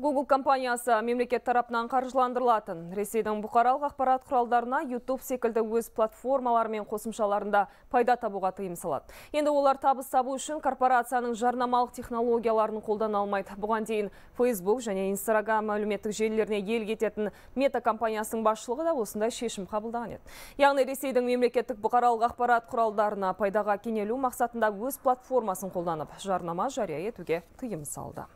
Google компаниясы мемлекет тарапынан қаржыландырылатын. Ресейдің бұқаралық ақпарат құралдарына YouTube секілді өз платформалар мен қосымшаларында пайда табуға тыйым салады. Енді олар табыс табу үшін корпорацияның жарнамалық технологияларын қолдана алмайды. Бұған дейін Facebook және Instagram әлеуметтік желілеріне ел кететін Мета компаниясының басшылығы да осындай шешім қабылдаған еді. Яғни Ресейдің мемлекеттік бұқаралық ақпарат құралдарына пайдаға кенелу мақсатында өз платформасын қолданып, жарнама жария етуге тыйым салды.